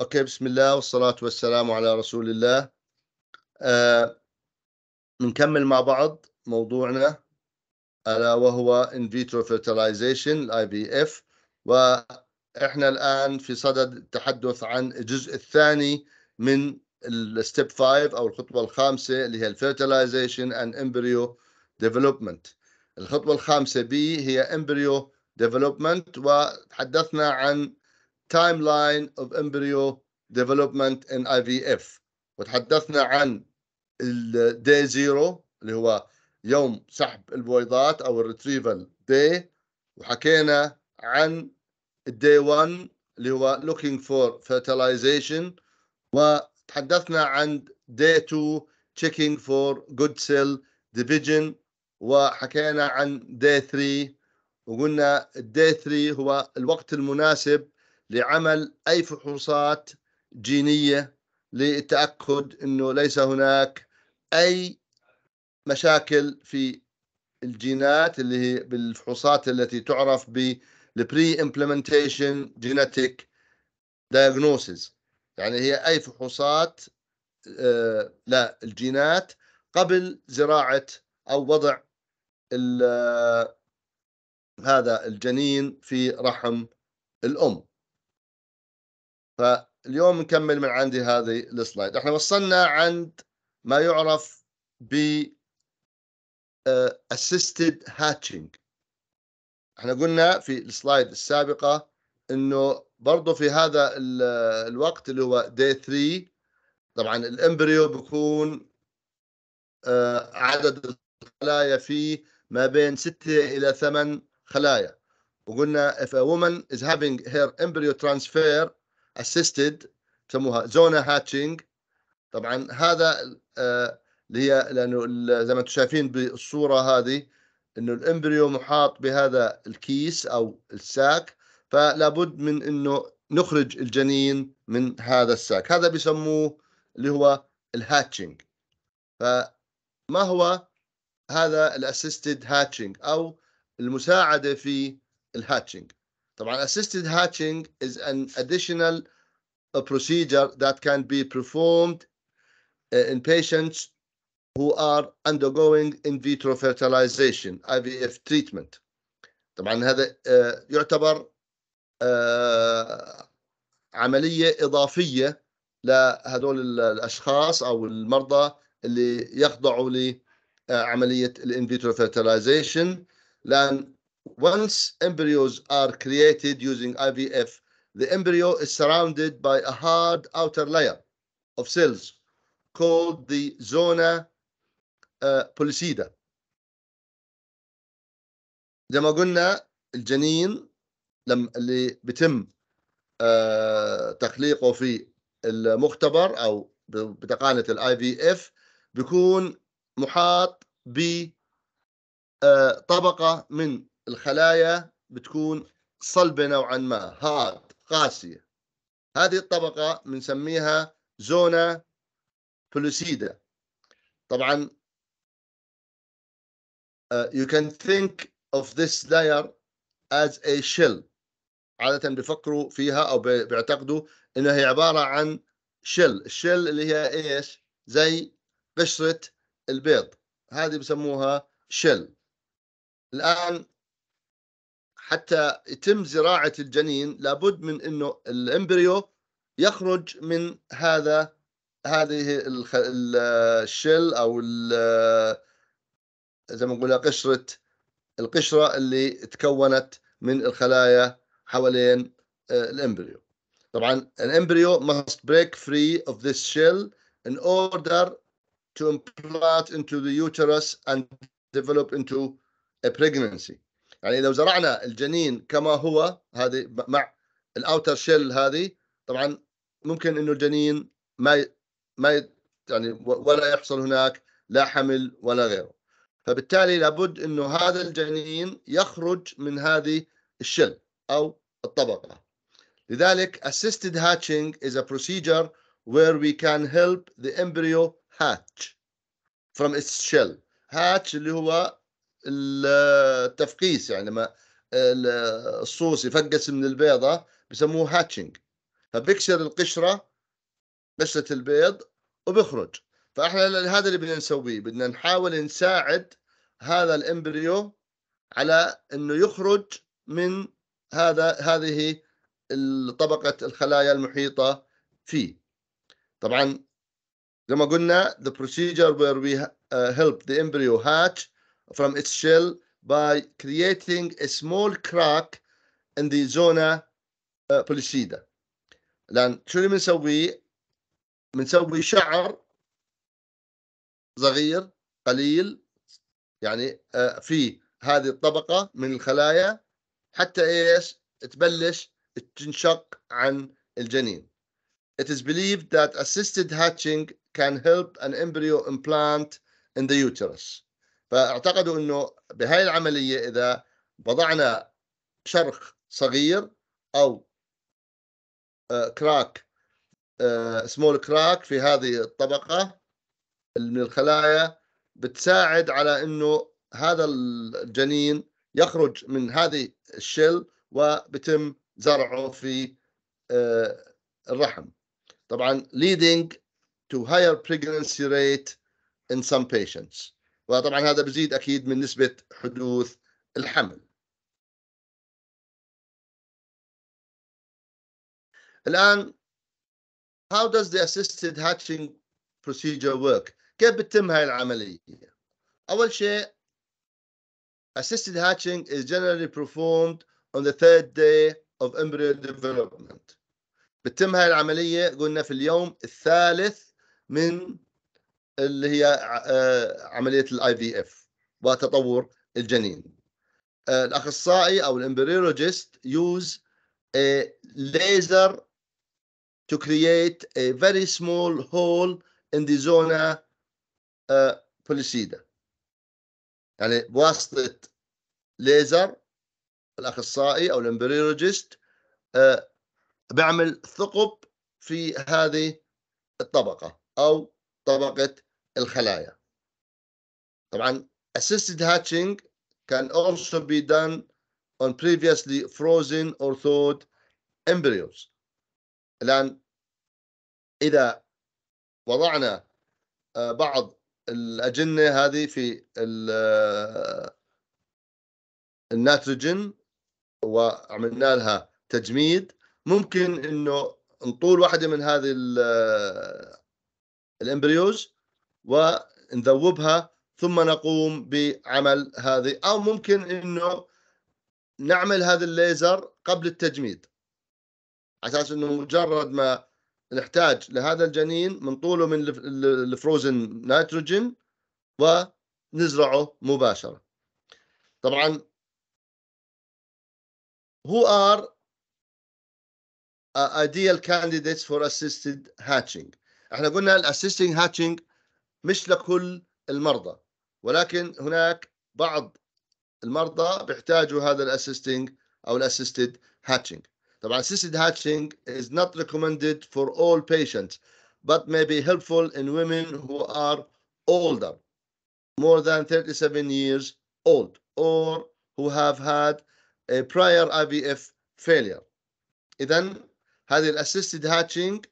اوكي بسم الله والصلاة والسلام على رسول الله آه نكمل مع بعض موضوعنا الا وهو ان فيترو فيرتلايزيشن الاي بي اف واحنا الان في صدد التحدث عن الجزء الثاني من الستيب 5 او الخطوه الخامسه اللي هي الفيرتلايزيشن اند امبريو ديفلوبمنت الخطوه الخامسه بي هي امبريو ديفلوبمنت وتحدثنا عن timeline of embryo development in IVF وتحدثنا عن day zero اللي هو يوم سحب البويضات او retrieval day وحكينا عن day one اللي هو looking for fertilization وتحدثنا عن day two checking for good cell division وحكينا عن day three وقلنا day three هو الوقت المناسب لعمل أي فحوصات جينية للتأكد أنه ليس هناك أي مشاكل في الجينات اللي هي بالفحوصات التي تعرف بالبري امبلمنتيشن جينيتيك diagnosis يعني هي اي فحوصات للجينات آه، لا الجينات قبل زراعه او وضع آه، هذا الجنين في رحم الام فاليوم نكمل من عندي هذه السلايد احنا وصلنا عند ما يعرف ب آه، assisted hatching احنا قلنا في السلايد السابقة انه برضه في هذا الوقت اللي هو day 3 طبعا الامبريو بيكون آه، عدد الخلايا فيه ما بين 6 الى 8 خلايا وقلنا if a woman is having her embryo transfer اسيستد يسموها زونا هاتشنج طبعا هذا آه، اللي هي لانه زي ما انتم شايفين بالصوره هذه انه الامبريو محاط بهذا الكيس او الساك فلا بد من انه نخرج الجنين من هذا الساك هذا بيسموه اللي هو الهاتشنج فما هو هذا الاسيستد هاتشنج او المساعده في الهاتشنج طبعا assisted hatching is an additional procedure that can be performed in patients who are undergoing in vitro fertilization IVF treatment طبعا هذا يعتبر عملية إضافية لهذول الأشخاص أو المرضى اللي يخضعوا لعملية الانفيترو فيرتلايزيشن لأن Once embryos are created using IVF, the embryo is surrounded by a hard outer layer of cells called the zona uh, pellucida. زي ما قلنا الجنين لم اللي بيتم آه تخليقه في المختبر او بتقانه ال IVF بيكون محاط ب طبقه من الخلايا بتكون صلبة نوعا ما هارد قاسية هذه الطبقة بنسميها زونا pellucida طبعا uh, you can think of this layer as a shell عادة بيفكروا فيها أو بيعتقدوا إنها هي عبارة عن شل الشل اللي هي إيش زي قشرة البيض هذه بسموها شل الآن حتى يتم زراعه الجنين لابد من انه الامبريو يخرج من هذا هذه الشل او زي ما نقولها قشره القشره اللي تكونت من الخلايا حوالين آه، الامبريو طبعا الامبريو must break free of this shell in order to implant into the uterus and develop into a pregnancy يعني لو زرعنا الجنين كما هو هذه مع الاوتر شيل هذه طبعا ممكن انه الجنين ما ما يعني ولا يحصل هناك لا حمل ولا غيره فبالتالي لابد انه هذا الجنين يخرج من هذه الشل او الطبقه لذلك assisted hatching is a procedure where we can help the embryo hatch from its shell hatch اللي هو التفقيس يعني لما الصوص يفقس من البيضة بيسموه هاتشنج فبيكسر القشرة قشرة البيض وبيخرج فاحنا هذا اللي بدنا نسويه بدنا نحاول نساعد هذا الامبريو على انه يخرج من هذا هذه طبقة الخلايا المحيطة فيه طبعا زي ما قلنا the procedure where we uh, help the embryo hatch from its shell by creating a small crack in the zona بوليسيدا الآن شو اللي A بنسوي شعر صغير قليل يعني في هذه الطبقة من الخلايا حتى ايش؟ تبلش تنشق عن الجنين. It is believed that assisted hatching can help an embryo implant in the uterus. فاعتقدوا انه بهاي العمليه اذا وضعنا شرخ صغير او آه، كراك سمول آه، كراك في هذه الطبقه من الخلايا بتساعد على انه هذا الجنين يخرج من هذه الشل وبتم زرعه في آه، الرحم طبعا leading to higher pregnancy rate in some patients وطبعا هذا بزيد اكيد من نسبه حدوث الحمل الان how does the assisted hatching procedure work كيف بتتم هاي العمليه اول شيء assisted hatching is generally performed on the third day of embryo development بتتم هاي العمليه قلنا في اليوم الثالث من اللي هي آه، عمليه الاي في اف وتطور الجنين آه، الاخصائي او الامبريولوجيست يوز a laser to create a very small hole in the zona بوليسيدا آه، يعني بواسطه ليزر الاخصائي او الامبريولوجيست بعمل ثقب في هذه الطبقه او طبقه الخلايا طبعا assisted hatching can also be done on previously frozen or thawed embryos الآن إذا وضعنا آه، بعض الأجنة هذه في آه، الناتروجين وعملنا لها تجميد ممكن انه نطول واحده من هذه الامبريوز آه، ونذوبها ثم نقوم بعمل هذه او ممكن انه نعمل هذا الليزر قبل التجميد اساس انه مجرد ما نحتاج لهذا الجنين من طوله من الفروزن نيتروجين ونزرعه مباشره طبعا who are ideal candidates for assisted hatching احنا قلنا الاسيستنج هاتشنج مش لكل المرضى ولكن هناك بعض المرضى بيحتاجوا هذا الاسيستنج او الاسيستد هاتشنج طبعا assisted hatching is not recommended for all patients but may be helpful in women who are older more than 37 years old or who have had a prior IVF failure. إذا هذه الاسيستد هاتشنج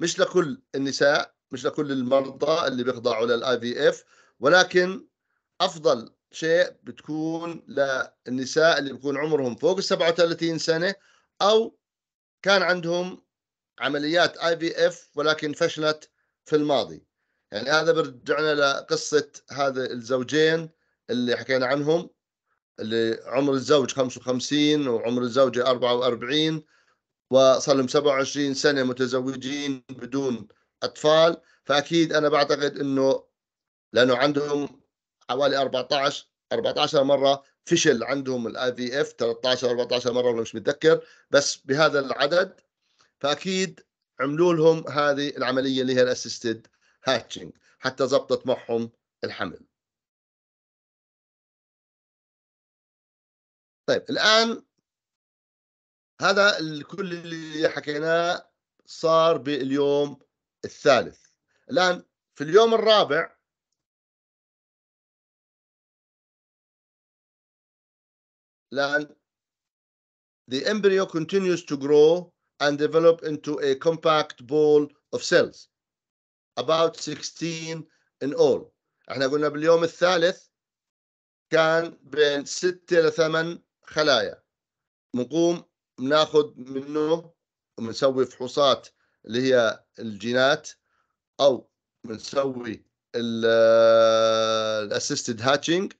مش لكل النساء مش لكل المرضى اللي بيخضعوا للاي في اف ولكن افضل شيء بتكون للنساء اللي بيكون عمرهم فوق ال 37 سنه او كان عندهم عمليات اي في اف ولكن فشلت في الماضي يعني هذا برجعنا لقصه هذا الزوجين اللي حكينا عنهم اللي عمر الزوج 55 وعمر الزوجه 44 وصار لهم 27 سنه متزوجين بدون اطفال فاكيد انا بعتقد انه لانه عندهم حوالي 14 14 مره فشل عندهم الاي في اف 13 14 مره ولا مش متذكر بس بهذا العدد فاكيد عملوا لهم هذه العمليه اللي هي الاسيستد هاتشنج حتى زبطت معهم الحمل طيب الان هذا الكل اللي حكيناه صار باليوم الثالث الآن في اليوم الرابع الآن the embryo continues to grow and develop into a compact ball of cells about 16 in all احنا قلنا باليوم الثالث كان بين 6 إلى 8 خلايا بنقوم بناخذ منه وبنسوي فحوصات اللي هي الجينات او بنسوي الاسيستد آه، هاتشنج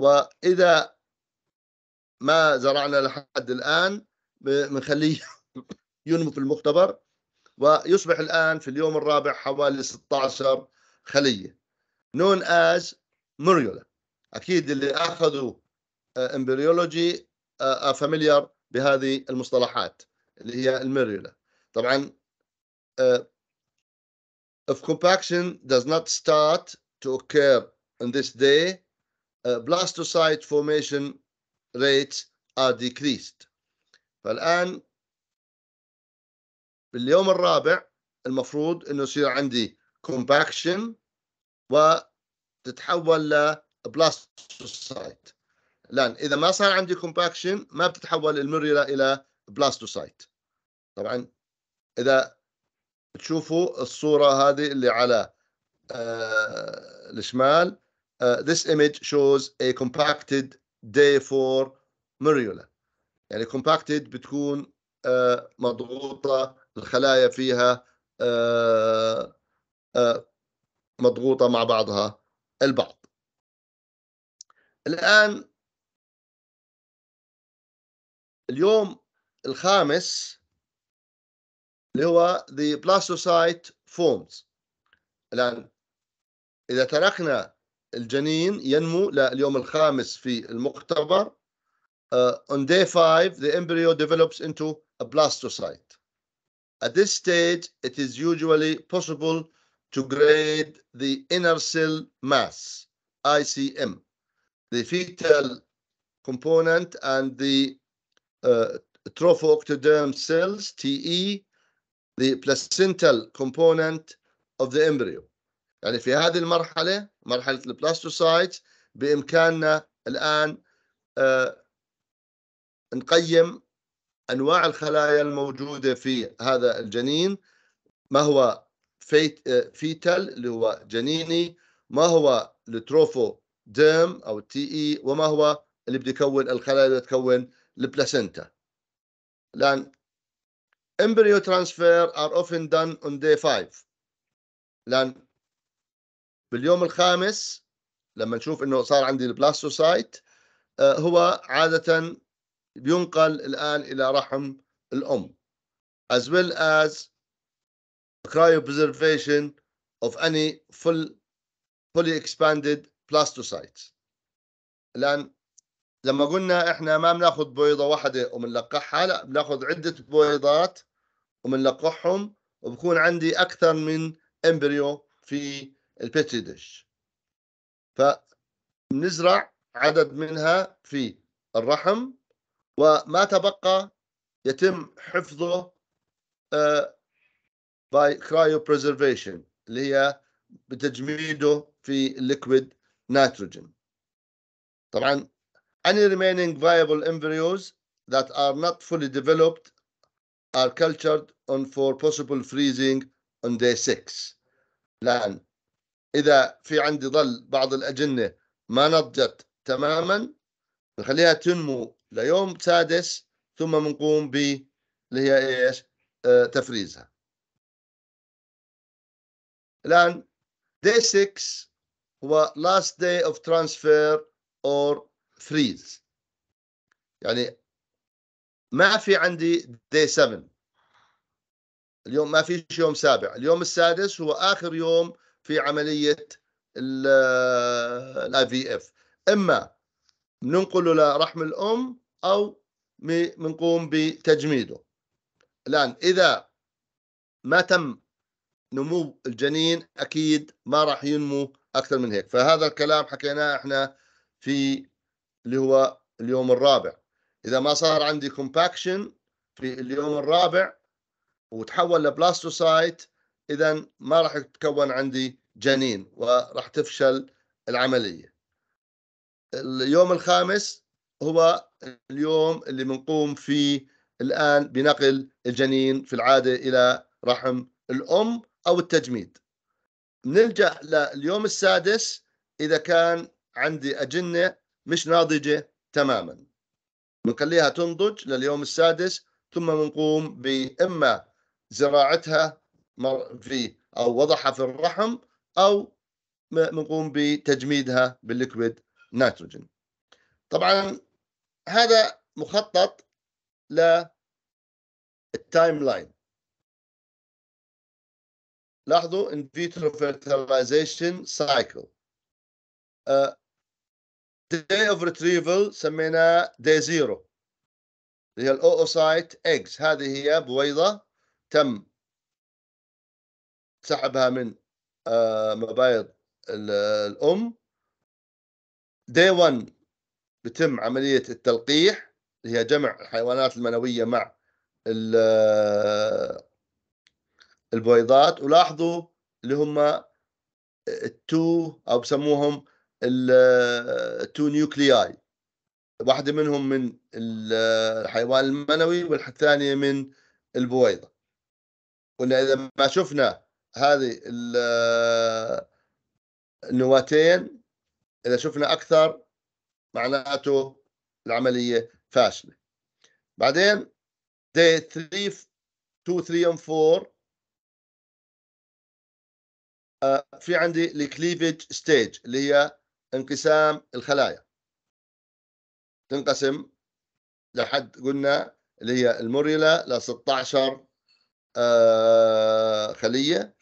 واذا ما زرعنا لحد الان بنخليه ينمو في المختبر ويصبح الان في اليوم الرابع حوالي 16 خليه نون از مريولا اكيد اللي اخذوا امبريولوجي آه، فاميليار آه، بهذه المصطلحات اللي هي الميريولا طبعا uh, if compaction does not start to occur on this day uh, blastocyte formation rates are decreased فالآن باليوم الرابع المفروض انه يصير عندي compaction وتتحول ل بلاستوسايت الان اذا ما صار عندي كومباكشن ما بتتحول المريره الى بلاستوسايت طبعا اذا تشوفوا الصوره هذه اللي على آه الشمال آه this image shows a compacted day for مريولا يعني compacted بتكون آه مضغوطه الخلايا فيها آه آه مضغوطه مع بعضها البعض الان اليوم الخامس اللي هو the blastocyte forms الآن إذا تركنا الجنين ينمو لليوم الخامس في المختبر uh, on day 5 the embryo develops into a blastocyte at this stage it is usually possible to grade the inner cell mass ICM the fetal component and the uh, trophoctoderm cells TE the placental component of the embryo يعني في هذه المرحلة مرحلة البلاستوسايت بإمكاننا الآن آه نقيم أنواع الخلايا الموجودة في هذا الجنين ما هو فيت آه، فيتال اللي هو جنيني ما هو التروفو ديم أو تي إي وما هو اللي بده يكون الخلايا اللي بتكون البلاسينتا الآن embryo transfer are often done on day five. لان باليوم الخامس لما نشوف انه صار عندي البلاستوسايت آه، هو عاده بينقل الان الى رحم الام as well as cryopreservation of any full fully expanded blastocytes الان لما قلنا احنا ما بناخذ بويضه واحده ومنلقحها لا بناخذ عده بويضات وبنلقحهم وبكون عندي اكثر من امبريو في البيتري ديش فنزرع عدد منها في الرحم وما تبقى يتم حفظه uh, by cryopreservation اللي هي بتجميده في liquid nitrogen طبعا any remaining viable embryos that are not fully developed are cultured on for possible freezing on day 6 لان إذا في عندي ظل بعض الأجنة ما نضجت تماما نخليها تنمو ليوم سادس ثم بنقوم ب اللي هي ايش؟ آه، تفريزها. الآن day 6 هو last day of transfer or freeze يعني ما في عندي day 7 اليوم ما فيش يوم سابع اليوم السادس هو آخر يوم في عملية الاي في اف اما بننقله لرحم الام او بنقوم بتجميده الان اذا ما تم نمو الجنين اكيد ما راح ينمو اكثر من هيك فهذا الكلام حكيناه احنا في اللي هو اليوم الرابع اذا ما صار عندي كومباكشن في اليوم الرابع وتحول لبلاستوسايت اذا ما راح يتكون عندي جنين وراح تفشل العمليه اليوم الخامس هو اليوم اللي بنقوم فيه الان بنقل الجنين في العاده الى رحم الام او التجميد نلجا لليوم السادس اذا كان عندي اجنه مش ناضجه تماما بنخليها تنضج لليوم السادس ثم بنقوم باما زراعتها في او وضعها في الرحم او نقوم بتجميدها بالليكويد نيتروجين طبعا هذا مخطط للتايم لاين لاحظوا ان فيترو فيرتلايزيشن سايكل داي اوف ريتريفل سميناه داي زيرو اللي هي الاوسايت اكس هذه هي بويضه تم سحبها من آه، مبايض الام دي 1 بتم عمليه التلقيح اللي هي جمع الحيوانات المنويه مع آه، البويضات ولاحظوا اللي هم آه، التو او بسموهم التو نيوكلياي واحده منهم من الحيوان المنوي والثانيه من البويضه وان اذا ما شفنا هذه النواتين آه، اذا شفنا اكثر معناته العمليه فاشله بعدين day 3 2 3 and 4 آه، في عندي الكليفج ستيج اللي هي انقسام الخلايا تنقسم لحد قلنا اللي هي الموريلا ل 16 آه، خليه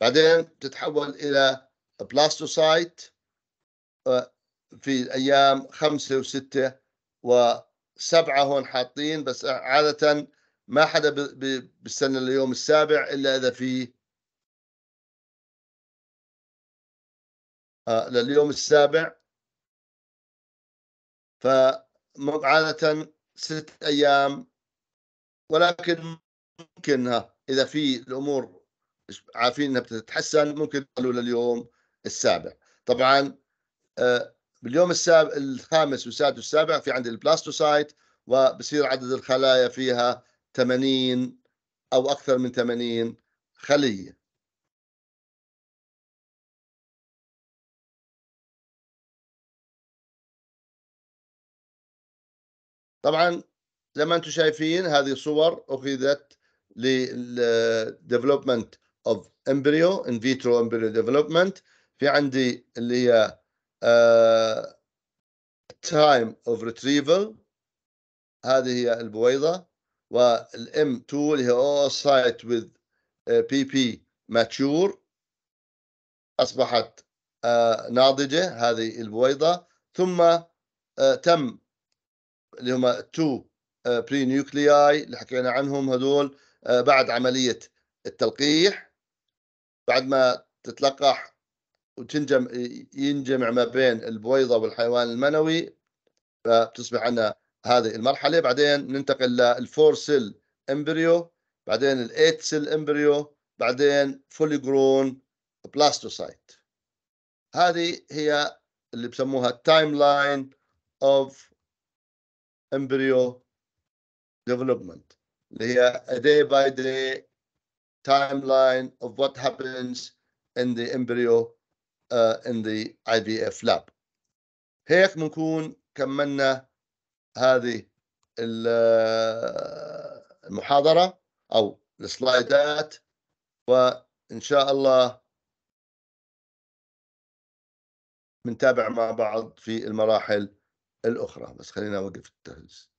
بعدين تتحول الى بلاستوسايت آه، في الايام خمسه وسته وسبعه هون حاطين بس عاده ما حدا بيستنى لليوم السابع الا اذا في آه، لليوم السابع فعادة ست أيام ولكن ممكن اذا في الامور عارفين انها بتتحسن ممكن يصلوا لليوم السابع طبعا آه، باليوم السابع الخامس والسادس والسابع في عندي البلاستوسايت وبصير عدد الخلايا فيها 80 او اكثر من 80 خليه طبعا زي ما انتم شايفين هذه صور اخذت للديفلوبمنت اوف امبريو ان فيترو امبريو ديفلوبمنت في عندي اللي هي تايم اوف ريتريفل هذه هي البويضه والام 2 اللي هي اوسايت وذ بي بي ماتشور اصبحت آه ناضجه هذه البويضه ثم آه تم اللي هم 2 بري نيوكلياي اللي حكينا عنهم هذول آه، بعد عملية التلقيح بعد ما تتلقح وتنجم ينجمع ما بين البويضة والحيوان المنوي فتصبح عندنا هذه المرحلة بعدين ننتقل للفور سيل امبريو بعدين الايت سيل امبريو بعدين فولي جرون بلاستوسايت هذه هي اللي بسموها تايم لاين اوف امبريو ديفلوبمنت اللي هي a day by day timeline of what happens in the embryo uh, in the IVF lab هيك بنكون كملنا هذه uh, المحاضرة أو السلايدات وإن شاء الله بنتابع مع بعض في المراحل الأخرى بس خلينا أوقف التهز